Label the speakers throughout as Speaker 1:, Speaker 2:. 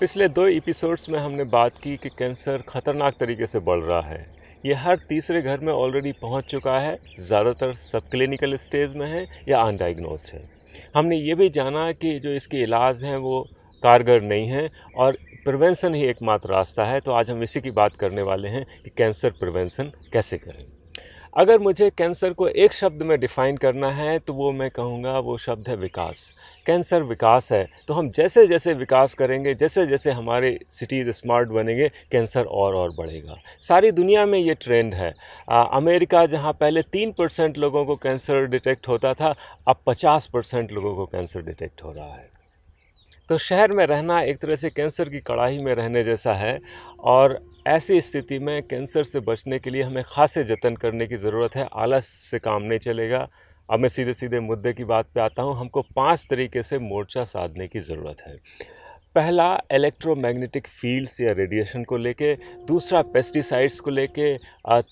Speaker 1: पिछले दो एपिसोड्स में हमने बात की कि कैंसर खतरनाक तरीके से बढ़ रहा है ये हर तीसरे घर में ऑलरेडी पहुंच चुका है ज़्यादातर सब क्लिनिकल स्टेज में है या अनडाइग्नोज है हमने ये भी जाना कि जो इसके इलाज हैं वो कारगर नहीं हैं और प्रिवेंशन ही एकमात्र रास्ता है तो आज हम इसी की बात करने वाले हैं कि कैंसर प्रिवेंशन कैसे करें अगर मुझे कैंसर को एक शब्द में डिफ़ाइन करना है तो वो मैं कहूँगा वो शब्द है विकास कैंसर विकास है तो हम जैसे जैसे विकास करेंगे जैसे जैसे हमारे सिटीज़ स्मार्ट बनेंगे कैंसर और और बढ़ेगा सारी दुनिया में ये ट्रेंड है आ, अमेरिका जहाँ पहले तीन परसेंट लोगों को कैंसर डिटेक्ट होता था अब पचास परसेंट लोगों को कैंसर डिटेक्ट हो रहा है तो शहर में रहना एक तरह से कैंसर की कड़ाही में रहने जैसा है और ऐसी स्थिति में कैंसर से बचने के लिए हमें खासे जतन करने की ज़रूरत है आलस से काम नहीं चलेगा अब मैं सीधे सीधे मुद्दे की बात पे आता हूँ हमको पांच तरीके से मोर्चा साधने की ज़रूरत है पहला इलेक्ट्रोमैग्नेटिक फील्ड्स या रेडिएशन को लेके दूसरा पेस्टिसाइड्स को लेके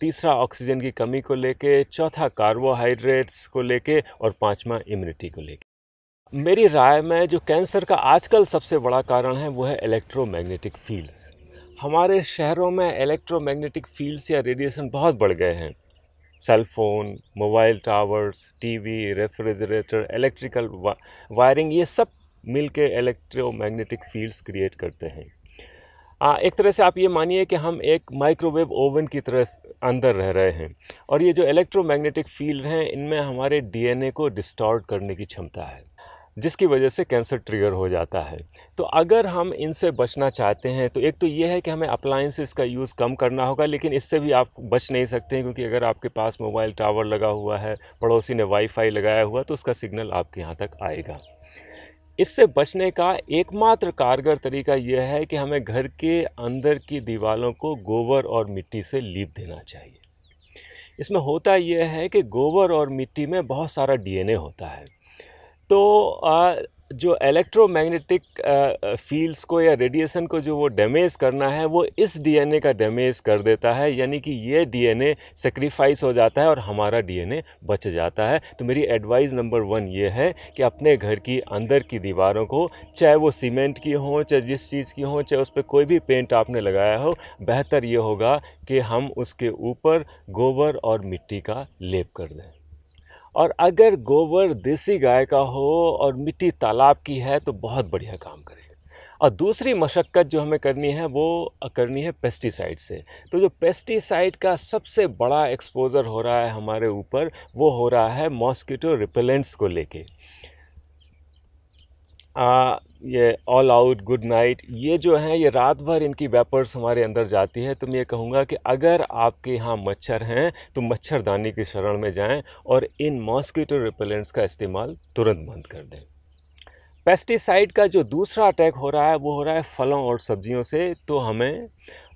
Speaker 1: तीसरा ऑक्सीजन की कमी को लेके चौथा कार्बोहाइड्रेट्स को लेके और पांचवा इम्यूनिटी को लेके मेरी राय में जो कैंसर का आजकल सबसे बड़ा कारण है वो है इलेक्ट्रोमैग्नेटिक फील्ड्स हमारे शहरों में इलेक्ट्रोमैग्नेटिक फील्ड्स या रेडिएशन बहुत बढ़ गए हैं cellphone mobile towers TV refrigerator electrical वा, वायरिंग ये सब मिल के इलेक्ट्रोमैग्नेटिक फील्ड्स क्रिएट करते हैं आ, एक तरह से आप ये मानिए कि हम एक माइक्रोवेव ओवन की तरह अंदर रह रहे हैं और ये जो इलेक्ट्रोमैग्नेटिक फील्ड हैं इनमें हमारे डीएनए को डिस्टॉर्ट करने की क्षमता है जिसकी वजह से कैंसर ट्रिगर हो जाता है तो अगर हम इनसे बचना चाहते हैं तो एक तो ये है कि हमें अप्लाइंसिस का यूज़ कम करना होगा लेकिन इससे भी आप बच नहीं सकते हैं क्योंकि अगर आपके पास मोबाइल टावर लगा हुआ है पड़ोसी ने वाईफाई लगाया हुआ तो उसका सिग्नल आपके यहाँ तक आएगा इससे बचने का एकमात्र कारगर तरीका यह है कि हमें घर के अंदर की दीवारों को गोबर और मिट्टी से लीप देना चाहिए इसमें होता यह है कि गोबर और मिट्टी में बहुत सारा डीएनए होता है तो जो इलेक्ट्रोमैग्नेटिक फील्ड्स को या रेडिएशन को जो वो डैमेज करना है वो इस डीएनए का डैमेज कर देता है यानी कि ये डीएनए सेक्रीफाइस हो जाता है और हमारा डीएनए बच जाता है तो मेरी एडवाइस नंबर वन ये है कि अपने घर की अंदर की दीवारों को चाहे वो सीमेंट की हों चाहे जिस चीज़ की हों चाहे उस पर कोई भी पेंट आपने लगाया हो बेहतर ये होगा कि हम उसके ऊपर गोबर और मिट्टी का लेप कर दें और अगर गोबर देसी गाय का हो और मिट्टी तालाब की है तो बहुत बढ़िया काम करेगा और दूसरी मशक्क़त जो हमें करनी है वो करनी है पेस्टिसाइड से तो जो पेस्टिसाइड का सबसे बड़ा एक्सपोज़र हो रहा है हमारे ऊपर वो हो रहा है मॉस्किटो रिपेलेंट्स को लेके ये ऑल आउट गुड नाइट ये जो हैं ये रात भर इनकी वेपर्स हमारे अंदर जाती है तो मैं ये कहूँगा कि अगर आपके यहाँ मच्छर हैं तो मच्छरदानी की शरण में जाएं और इन मॉस्किटो रिपेलेंट्स का इस्तेमाल तुरंत बंद कर दें पेस्टिसाइड का जो दूसरा अटैक हो रहा है वो हो रहा है फलों और सब्जियों से तो हमें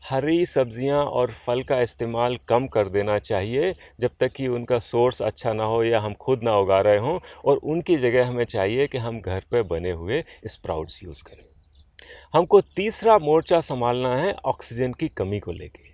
Speaker 1: हरी सब्जियां और फल का इस्तेमाल कम कर देना चाहिए जब तक कि उनका सोर्स अच्छा ना हो या हम खुद ना उगा रहे हों और उनकी जगह हमें चाहिए कि हम घर पर बने हुए स्प्राउट्स यूज़ करें हमको तीसरा मोर्चा संभालना है ऑक्सीजन की कमी को लेके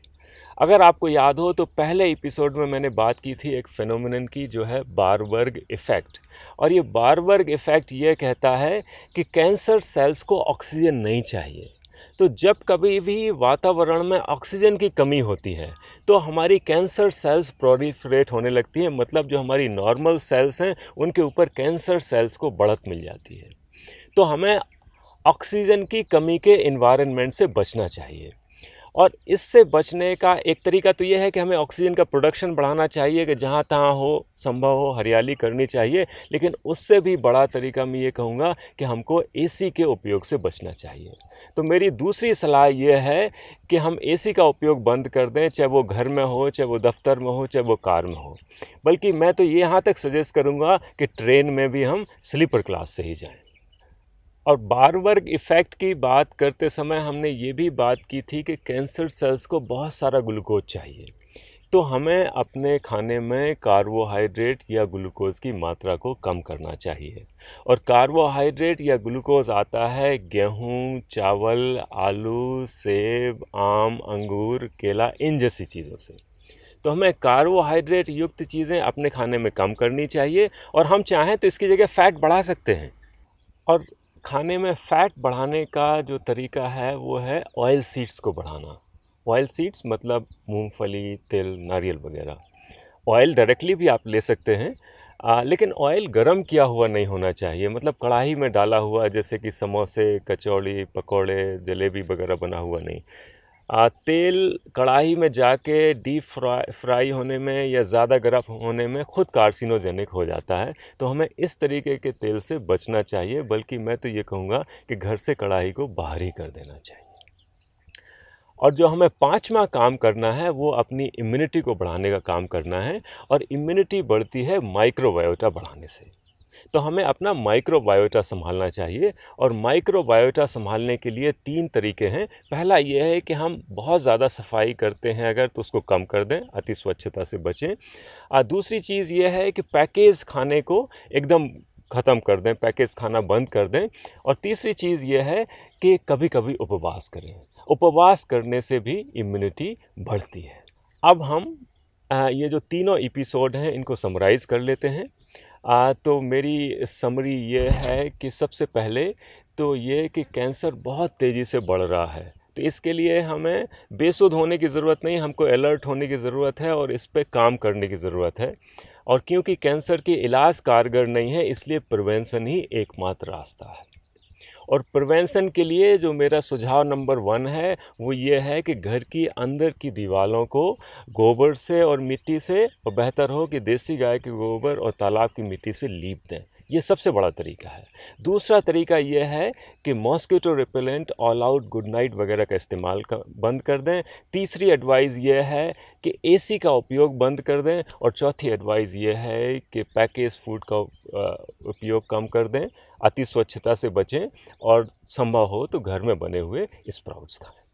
Speaker 1: अगर आपको याद हो तो पहले एपिसोड में मैंने बात की थी एक फिनोमिन की जो है बारबर्ग इफ़ेक्ट और ये बारबर्ग इफ़ेक्ट ये कहता है कि कैंसर सेल्स को ऑक्सीजन नहीं चाहिए तो जब कभी भी वातावरण में ऑक्सीजन की कमी होती है तो हमारी कैंसर सेल्स प्रोलिफरेट होने लगती है मतलब जो हमारी नॉर्मल सेल्स हैं उनके ऊपर कैंसर सेल्स को बढ़त मिल जाती है तो हमें ऑक्सीजन की कमी के इन्वायरमेंट से बचना चाहिए और इससे बचने का एक तरीका तो ये है कि हमें ऑक्सीजन का प्रोडक्शन बढ़ाना चाहिए कि जहाँ तहाँ हो संभव हो हरियाली करनी चाहिए लेकिन उससे भी बड़ा तरीका मैं ये कहूँगा कि हमको ए के उपयोग से बचना चाहिए तो मेरी दूसरी सलाह ये है कि हम ए का उपयोग बंद कर दें चाहे वो घर में हो चाहे वो दफ्तर में हो चाहे वो कार में हो बल्कि मैं तो यहाँ तक सजेस्ट करूँगा कि ट्रेन में भी हम स्लीपर क्लास से ही जाएँ और बार वर्ग इफ़ेक्ट की बात करते समय हमने ये भी बात की थी कि कैंसर सेल्स को बहुत सारा ग्लूकोज चाहिए तो हमें अपने खाने में कार्बोहाइड्रेट या ग्लूकोज की मात्रा को कम करना चाहिए और कार्बोहाइड्रेट या ग्लूकोज आता है गेहूँ चावल आलू सेब आम अंगूर केला इन जैसी चीज़ों से तो हमें कार्बोहाइड्रेट युक्त चीज़ें अपने खाने में कम करनी चाहिए और हम चाहें तो इसकी जगह फ़ैट बढ़ा सकते हैं और खाने में फ़ैट बढ़ाने का जो तरीका है वो है ऑयल सीड्स को बढ़ाना ऑयल सीड्स मतलब मूंगफली तिल नारियल वगैरह ऑयल डायरेक्टली भी आप ले सकते हैं आ, लेकिन ऑयल गरम किया हुआ नहीं होना चाहिए मतलब कढ़ाई में डाला हुआ जैसे कि समोसे कचौड़ी पकौड़े जलेबी वगैरह बना हुआ नहीं तेल कढ़ाई में जाके डीप फ्राई फ्राई होने में या ज़्यादा गर्म होने में ख़ुद कार्सिनोजेनिक हो जाता है तो हमें इस तरीके के तेल से बचना चाहिए बल्कि मैं तो ये कहूँगा कि घर से कढ़ाई को बाहर ही कर देना चाहिए और जो हमें पाँचवा काम करना है वो अपनी इम्यूनिटी को बढ़ाने का काम करना है और इम्यूनिटी बढ़ती है माइक्रोबायोटा बढ़ाने से तो हमें अपना माइक्रोबायोटा संभालना चाहिए और माइक्रोबायोटा संभालने के लिए तीन तरीके हैं पहला यह है कि हम बहुत ज़्यादा सफाई करते हैं अगर तो उसको कम कर दें अति स्वच्छता से बचें और दूसरी चीज़ यह है कि पैकेज खाने को एकदम ख़त्म कर दें पैकेज खाना बंद कर दें और तीसरी चीज़ यह है कि कभी कभी उपवास करें उपवास करने से भी इम्यूनिटी बढ़ती है अब हम ये जो तीनों एपिसोड हैं इनको समराइज़ कर लेते हैं आ, तो मेरी समरी ये है कि सबसे पहले तो ये कि कैंसर बहुत तेज़ी से बढ़ रहा है तो इसके लिए हमें बेसुध होने की ज़रूरत नहीं हमको अलर्ट होने की ज़रूरत है और इस पर काम करने की ज़रूरत है और क्योंकि कैंसर के इलाज कारगर नहीं है इसलिए प्रिवेंशन ही एकमात्र रास्ता है और प्रिवेंशन के लिए जो मेरा सुझाव नंबर वन है वो ये है कि घर की अंदर की दीवारों को गोबर से और मिट्टी से और बेहतर हो कि देसी गाय के गोबर और तालाब की मिट्टी से लीप दें ये सबसे बड़ा तरीका है दूसरा तरीका ये है कि mosquito repellent all out good night वगैरह का इस्तेमाल कर, बंद कर दें तीसरी एडवाइस यह है कि एसी का उपयोग बंद कर दें और चौथी एडवाइस ये है कि पैकेज फूड का उपयोग कम कर दें अति स्वच्छता से बचें और संभव हो तो घर में बने हुए स्प्राउट्स खाएँ